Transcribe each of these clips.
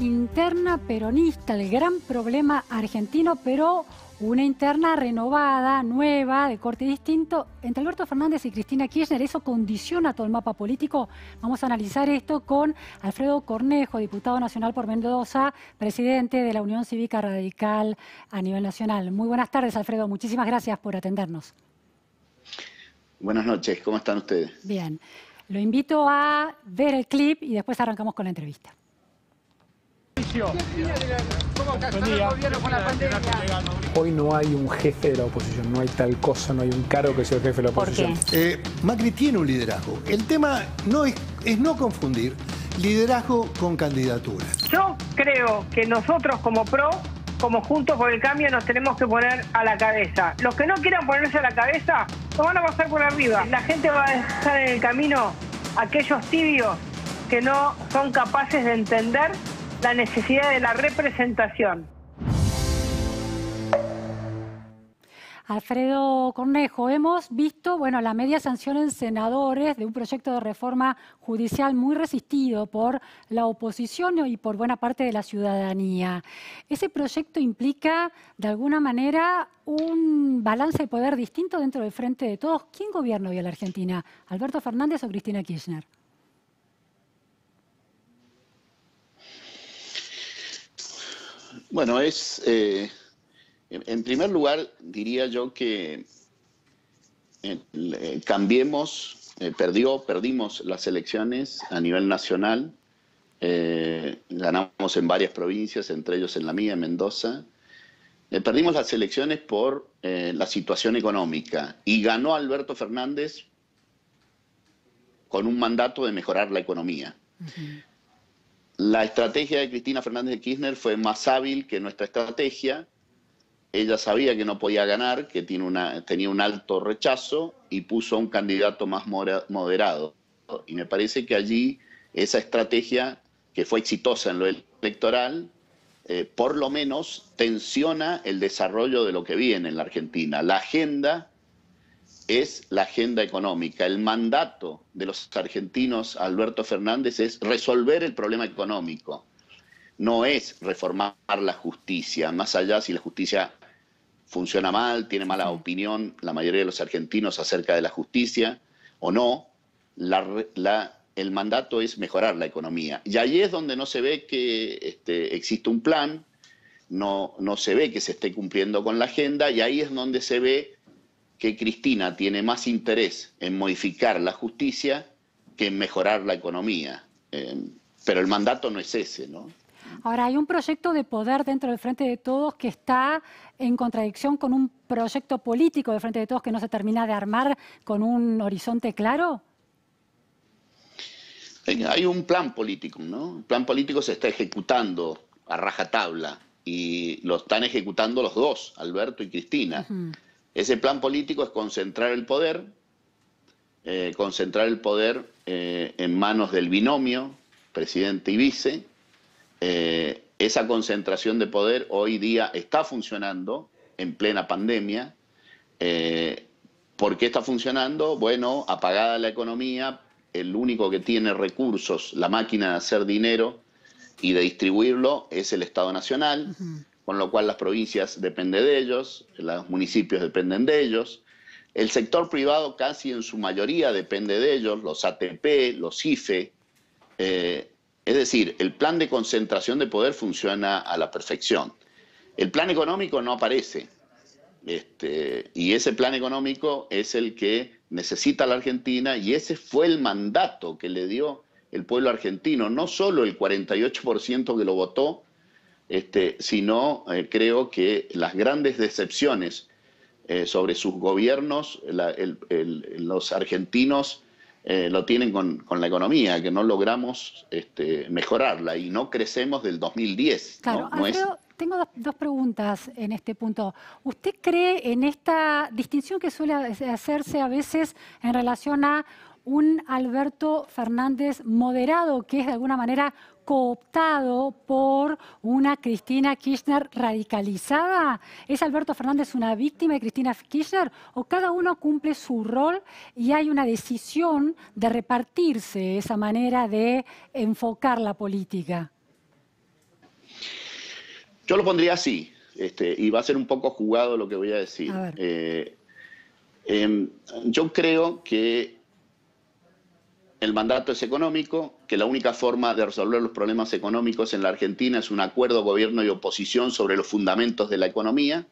interna peronista, el gran problema argentino, pero una interna renovada, nueva, de corte distinto, entre Alberto Fernández y Cristina Kirchner. Eso condiciona todo el mapa político. Vamos a analizar esto con Alfredo Cornejo, diputado nacional por Mendoza, presidente de la Unión Cívica Radical a nivel nacional. Muy buenas tardes, Alfredo. Muchísimas gracias por atendernos. Buenas noches, ¿cómo están ustedes? Bien, lo invito a ver el clip y después arrancamos con la entrevista. Hoy no hay un jefe de la oposición, no hay tal cosa, no hay un caro que sea el jefe de la oposición. Eh, Macri tiene un liderazgo. El tema no es, es no confundir liderazgo con candidatura. Yo creo que nosotros como PRO como Juntos por el Cambio nos tenemos que poner a la cabeza. Los que no quieran ponerse a la cabeza, nos van a pasar por arriba. La gente va a dejar en el camino aquellos tibios que no son capaces de entender la necesidad de la representación. Alfredo Cornejo, hemos visto bueno, la media sanción en senadores de un proyecto de reforma judicial muy resistido por la oposición y por buena parte de la ciudadanía. ¿Ese proyecto implica, de alguna manera, un balance de poder distinto dentro del frente de todos? ¿Quién gobierna hoy a la Argentina? ¿Alberto Fernández o Cristina Kirchner? Bueno, es, eh, en primer lugar, diría yo que eh, eh, cambiemos, perdió, perdimos las elecciones a nivel nacional, ganamos en varias provincias, entre ellos en la mía, en Mendoza, perdimos las elecciones por la situación económica y ganó Alberto Fernández con un mandato de mejorar la economía. La estrategia de Cristina Fernández de Kirchner fue más hábil que nuestra estrategia. Ella sabía que no podía ganar, que tiene una, tenía un alto rechazo y puso a un candidato más moderado. Y me parece que allí esa estrategia, que fue exitosa en lo electoral, eh, por lo menos tensiona el desarrollo de lo que viene en la Argentina. La agenda es la agenda económica. El mandato de los argentinos Alberto Fernández es resolver el problema económico. No es reformar la justicia, más allá si la justicia funciona mal, tiene mala opinión la mayoría de los argentinos acerca de la justicia o no, el mandato es mejorar la economía. Y ahí es donde no se ve que este, existe un plan, no, no se ve que se esté cumpliendo con la agenda y ahí es donde se ve que Cristina tiene más interés en modificar la justicia que en mejorar la economía. Em, pero el mandato no es ese, ¿no? Ahora, hay un proyecto de poder dentro del Frente de Todos que está en contradicción con un proyecto político del Frente de Todos que no se termina de armar con un horizonte claro. Hay un plan político, ¿no? El plan político se está ejecutando a rajatabla y lo están ejecutando los dos, Alberto y Cristina. Ese plan político es concentrar el poder, eh, concentrar el poder eh, en manos del binomio, presidente y vice. Eh, esa concentración de poder hoy día está funcionando en plena pandemia. ¿Por qué está funcionando? Bueno, apagada la economía, el único que tiene recursos, la máquina de hacer dinero y de distribuirlo, es el Estado Nacional con lo cual las provincias dependen de ellos, los municipios dependen de ellos, el sector privado casi en su mayoría depende de ellos, los ATP, los IFE. Eh, es decir, el plan de concentración de poder funciona a la perfección. El plan económico no aparece. Este, y ese plan económico es el que necesita la Argentina y ese fue el mandato que le dio el pueblo argentino, no solo el 48% que lo votó, este, sino eh, creo que las grandes decepciones eh, sobre sus gobiernos, los argentinos eh, lo tienen con, la economía, que no logramos este, mejorarla y no crecemos del 2010. tengo dos, dos, preguntas en este punto. ¿Usted cree en esta distinción que suele hacerse a veces en relación a un Alberto Fernández moderado, que es de alguna manera cooptado por una Cristina Kirchner radicalizada? ¿Es Alberto Fernández una víctima de Cristina Kirchner? ¿O cada uno cumple su rol y hay una decisión de repartirse esa manera de enfocar la política? Yo lo pondría así, este, y va a ser un poco jugado lo que voy a decir. Eh, em, yo creo que el mandato es económico, que la única forma de resolver los problemas económicos en la Argentina es un acuerdo gobierno y oposición sobre los fundamentos de la economía,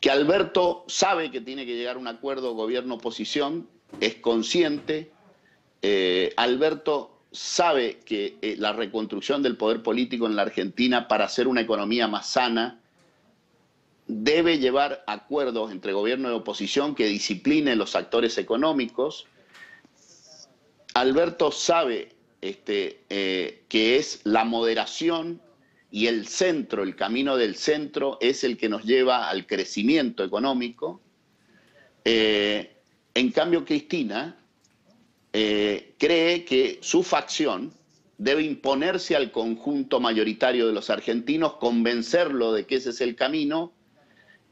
que Alberto sabe que tiene que llegar a un acuerdo gobierno-oposición, es consciente, eh, Alberto sabe que eh, la reconstrucción del poder político en la Argentina para hacer una economía más sana debe llevar acuerdos entre gobierno y oposición que disciplinen los actores económicos, Alberto sabe este, eh, que es la moderación y el centro, el camino del centro es el que nos lleva al crecimiento económico. Eh, en cambio, Cristina eh, cree que su facción debe imponerse al conjunto mayoritario de los argentinos, convencerlo de que ese es el camino,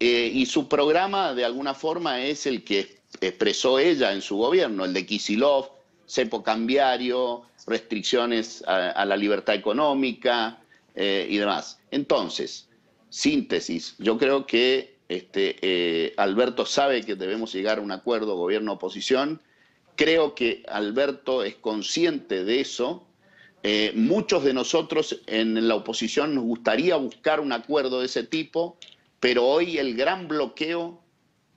y su programa de alguna forma es el que expresó ella en su gobierno, el de Kisilov, cepo cambiario, restricciones a, la libertad económica eh, y demás. Entonces, síntesis, yo creo que este, eh, Alberto sabe que debemos llegar a un acuerdo gobierno-oposición. Creo que Alberto es consciente de eso. Eh, muchos de nosotros en la oposición nos gustaría buscar un acuerdo de ese tipo, pero hoy el gran bloqueo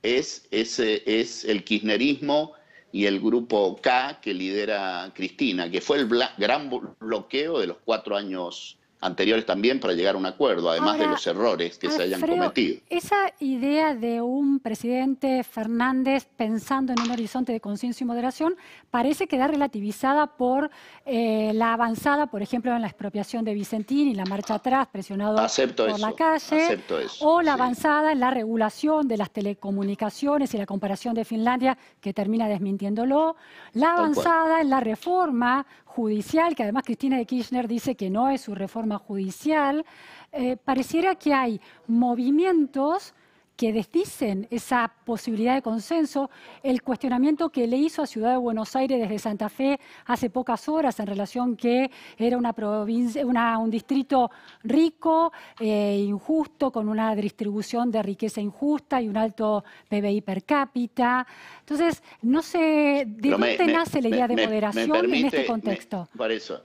es, es el kirchnerismo y el grupo K que lidera Cristina, que fue el gran bloqueo de los cuatro años anteriores también para llegar a un acuerdo, además de los errores que se hayan cometido. Esa idea de un presidente Fernández pensando en un horizonte de conciencia y moderación parece quedar relativizada por eh, la avanzada, por ejemplo, en la expropiación de Vicentín y la marcha atrás presionado por la calle, o la avanzada en la regulación de las telecomunicaciones y la comparación de Finlandia que termina desmintiéndolo, la avanzada en la reforma judicial, que además Cristina de Kirchner dice que no es su reforma judicial, eh, pareciera que hay movimientos que desdicen esa posibilidad de consenso, el cuestionamiento que le hizo a Ciudad de Buenos Aires desde Santa Fe hace pocas horas en relación que era una provincia, un distrito rico, e injusto, con una distribución de riqueza injusta y un alto PBI per cápita. Entonces, no se ¿de dónde nace la idea de moderación en este contexto? Por eso.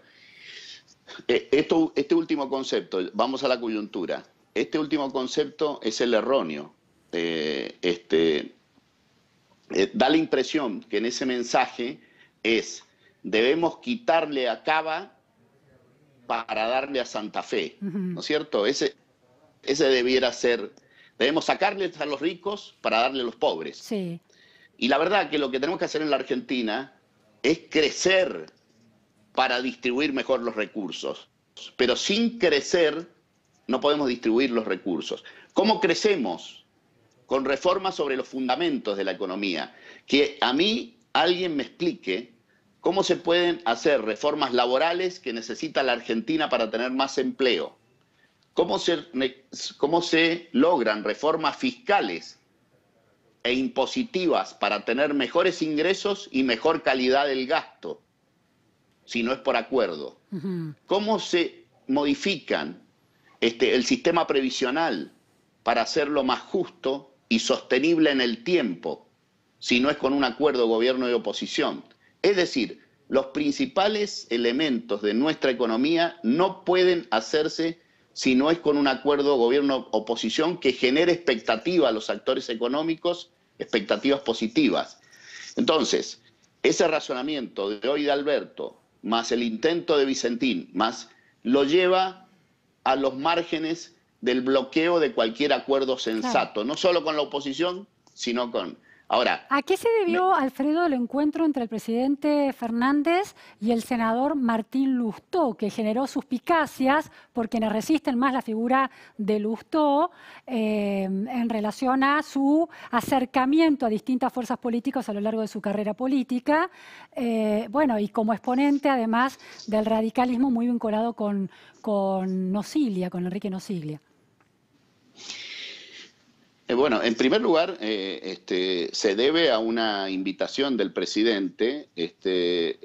Eh, este último concepto, vamos a la coyuntura. Este último concepto es el erróneo. Eh, este, eh, da la impresión que en ese mensaje es, debemos quitarle a Cava para darle a Santa Fe, ¿no es cierto? Ese, ese debiera ser, debemos sacarle a los ricos para darle a los pobres. Y la verdad que lo que tenemos que hacer en la Argentina es crecer para distribuir mejor los recursos, pero sin crecer no podemos distribuir los recursos. ¿Cómo crecemos? con reformas sobre los fundamentos de la economía. Que a mí alguien me explique cómo se pueden hacer reformas laborales que necesita la Argentina para tener más empleo. ¿Cómo se, cómo se logran reformas fiscales e impositivas para tener mejores ingresos y mejor calidad del gasto, si no es por acuerdo? ¿Cómo se modifican este, el sistema previsional para hacerlo más justo, y sostenible en el tiempo si no es con un acuerdo gobierno y oposición. Es decir, los principales elementos de nuestra economía no pueden hacerse si no es con un acuerdo gobierno-oposición que genere expectativa a los actores económicos, expectativas positivas. Entonces, ese razonamiento de hoy de Alberto, más el intento de Vicentín, más lo lleva a los márgenes del bloqueo de cualquier acuerdo sensato, no solo con la oposición, sino con ¿A qué se debió, Alfredo, el encuentro entre el presidente Fernández y el senador Martín Lustó, que generó suspicacias por quienes resisten más la figura de Lustó eh, en relación a su acercamiento a distintas fuerzas políticas a lo largo de su carrera política? Eh, bueno, y como exponente, además, del radicalismo muy vinculado con, con con Enrique Nocilia. Eh, bueno, en primer lugar, eh, este, se debe a una invitación del presidente. Este,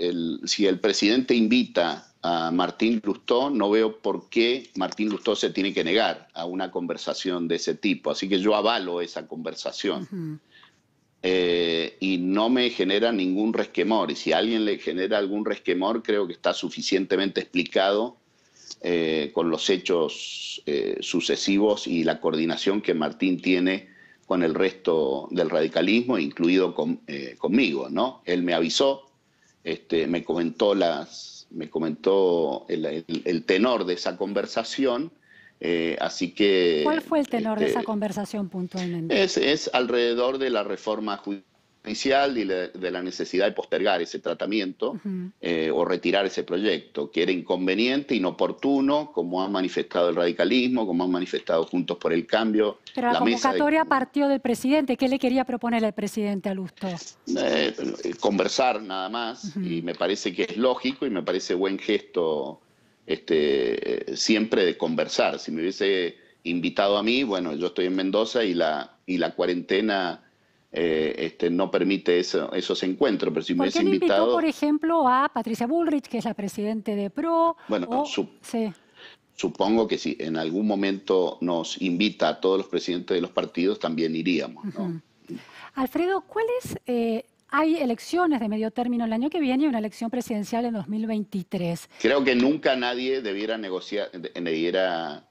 si el presidente invita a Martín Lustó, no veo por qué Martín Lustó se tiene que negar a una conversación de ese tipo. Así que yo avalo esa conversación. Eh, y no me genera ningún resquemor. Y si alguien le genera algún resquemor, creo que está suficientemente explicado eh, con los hechos eh, sucesivos y la coordinación que Martín tiene con el resto del radicalismo, incluido eh, conmigo, ¿no? Él me avisó, este, me comentó las, me comentó el, tenor de esa conversación. así que. ¿Cuál fue el tenor de esa este, conversación puntualmente? es, alrededor de la reforma judicial inicial y de la necesidad de postergar ese tratamiento eh, o retirar ese proyecto, que era inconveniente, inoportuno, como ha manifestado el radicalismo, como han manifestado Juntos por el Cambio. Pero la, convocatoria partió del presidente. ¿Qué le quería proponer al presidente a eh, eh, conversar nada más, y me parece que es lógico y me parece buen gesto este, siempre de conversar. Si me hubiese invitado a mí, bueno, yo estoy en Mendoza y la, y la cuarentena eh, este, no permite esos encuentros. Pero si me invitado... invitó, por ejemplo, a Patricia Bullrich, que es la presidente de PRO? Bueno, supongo que si en algún momento nos invita a todos los presidentes de los partidos, también iríamos. Alfredo, ¿cuáles... Eh, hay elecciones de medio término el año que viene y una elección presidencial en 2023. Creo que nunca nadie debiera negociar, debiera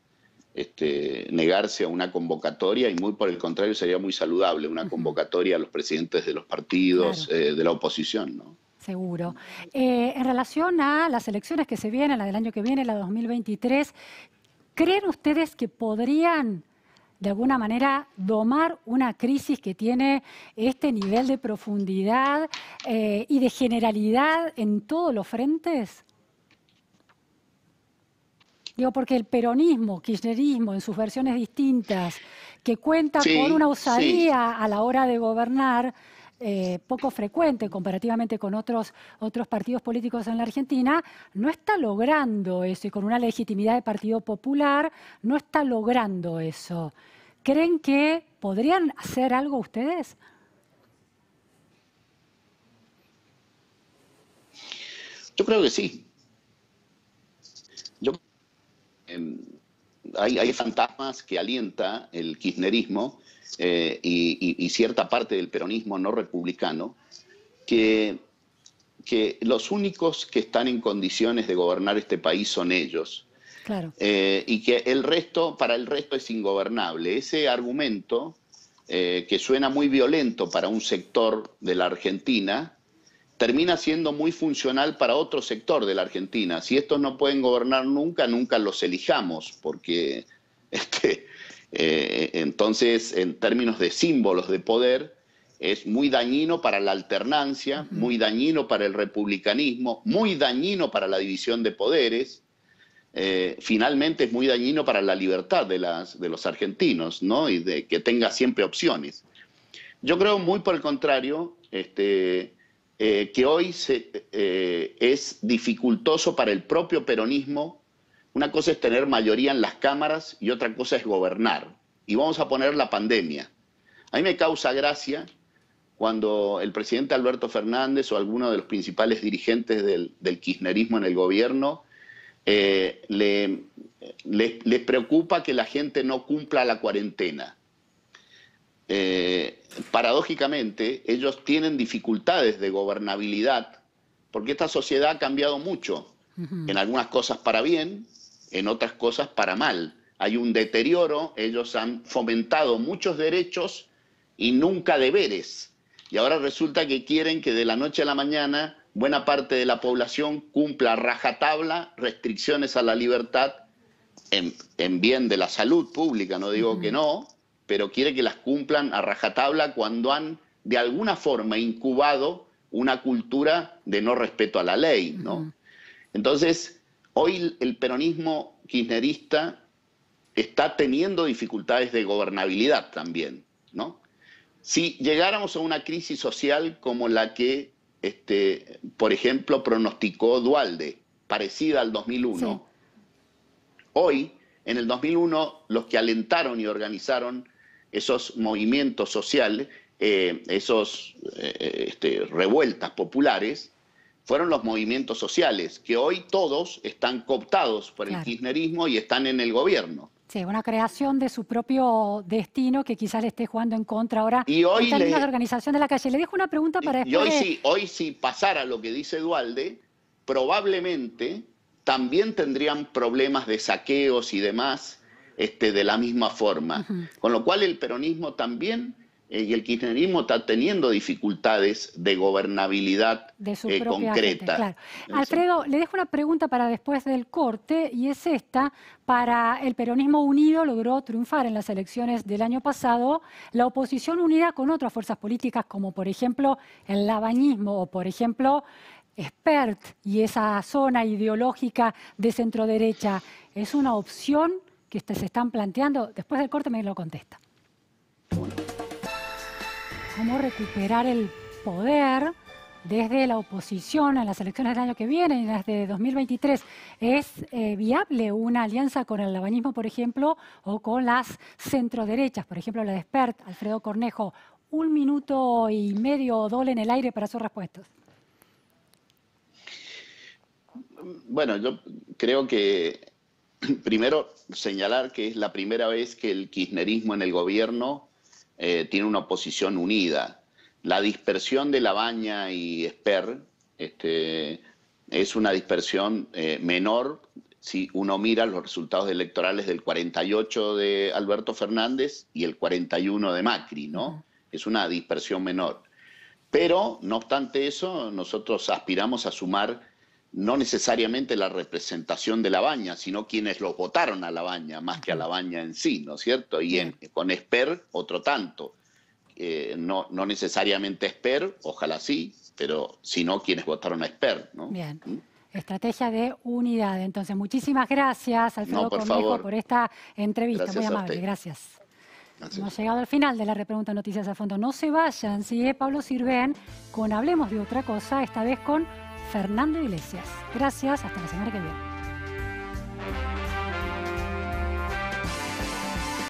este, negarse a una convocatoria y muy por el contrario sería muy saludable una convocatoria a los presidentes de los partidos, eh, de la oposición. Seguro. Eh, en relación a las elecciones que se vienen, la del año que viene, la 2023, ¿creen ustedes que podrían de alguna manera domar una crisis que tiene este nivel de profundidad eh, y de generalidad en todos los frentes? porque el peronismo, kirchnerismo, en sus versiones distintas, que cuenta con una osadía a la hora de gobernar, eh, poco frecuente comparativamente con otros, otros partidos políticos en la Argentina, no está logrando eso y con una legitimidad de Partido Popular no está logrando eso. ¿Creen que podrían hacer algo ustedes? Yo creo que sí. hay, fantasmas que alienta el kirchnerismo eh, y, cierta parte del peronismo no republicano, que, los únicos que están en condiciones de gobernar este país son ellos. Eh, y que el resto, para el resto es ingobernable. Ese argumento, eh, que suena muy violento para un sector de la Argentina, termina siendo muy funcional para otro sector de la Argentina. Si estos no pueden gobernar nunca, nunca los elijamos, porque este, eh, entonces en términos de símbolos de poder es muy dañino para la alternancia, muy dañino para el republicanismo, muy dañino para la división de poderes. Eh, finalmente es muy dañino para la libertad de, de los argentinos, ¿no? Y de que tenga siempre opciones. Yo creo muy por el contrario, este, eh, que hoy se, eh, es dificultoso para el propio peronismo. Una cosa es tener mayoría en las cámaras y otra cosa es gobernar. Y vamos a poner la pandemia. A mí me causa gracia cuando el presidente Alberto Fernández o alguno de los principales dirigentes del, kirchnerismo en el gobierno eh, les preocupa que la gente no cumpla la cuarentena. Eh, paradójicamente, ellos tienen dificultades de gobernabilidad porque esta sociedad ha cambiado mucho, en algunas cosas para bien, en otras cosas para mal. Hay un deterioro, ellos han fomentado muchos derechos y nunca deberes. Y ahora resulta que quieren que de la noche a la mañana buena parte de la población cumpla rajatabla restricciones a la libertad en, bien de la salud pública, no digo que no, pero quiere que las cumplan a rajatabla cuando han de alguna forma incubado una cultura de no respeto a la ley, ¿no? Entonces, hoy el peronismo kirchnerista está teniendo dificultades de gobernabilidad también, ¿no? Si llegáramos a una crisis social como la que, este, por ejemplo, pronosticó Dualde, parecida al 2001, hoy, en el 2001, los que alentaron y organizaron esos movimientos sociales, eh, esos eh, este, revueltas populares, fueron los movimientos sociales, que hoy todos están cooptados por el kirchnerismo y están en el gobierno. Sí, una creación de su propio destino que quizás le esté jugando en contra ahora. Y hoy organización de la calle. Le dejo una pregunta para hoy, hoy si pasara lo que dice Dualde, probablemente también tendrían problemas de saqueos y demás este, de la misma forma. Con lo cual el peronismo también eh, y el kirchnerismo está teniendo dificultades de gobernabilidad eh, concreta. Alfredo, le dejo una pregunta para después del corte y es esta. Para el peronismo unido logró triunfar en las elecciones del año pasado la oposición unida con otras fuerzas políticas como por ejemplo el labañismo o por ejemplo expert y esa zona ideológica de centro derecha. ¿Es una opción que ustedes se están planteando? Después del corte me lo contesta. ¿Cómo recuperar el poder desde la oposición en las elecciones del año que viene y desde 2023? ¿Es eh, viable una alianza con el labañismo, por ejemplo, o con las centroderechas? Por ejemplo, la de Spert, Alfredo Cornejo. Un minuto y medio o doble en el aire para sus respuestas. Bueno, yo creo que primero, señalar que es la primera vez que el kirchnerismo en el gobierno eh, tiene una oposición unida. La dispersión de Labaña y Esper este, es una dispersión eh, menor si uno mira los resultados electorales del 48 de Alberto Fernández y el 41 de Macri, ¿no? Es una dispersión menor. Pero, no obstante eso, nosotros aspiramos a sumar no necesariamente la representación de la baña, sino quienes los votaron a la baña, más que a la baña en sí, ¿no es cierto? Y con Esper, otro tanto. Eh, no, no, necesariamente Esper, ojalá sí, pero sino quienes votaron a Esper, ¿no? Bien. ¿Mm? Estrategia de unidad. Entonces, muchísimas gracias, al no, por, por esta entrevista. Muy amable, gracias. Hemos llegado al final de la repregunta Noticias a Fondo. No se vayan, sigue Pablo Sirven con Hablemos de otra cosa, esta vez con Fernando Iglesias. Gracias, hasta la semana que viene.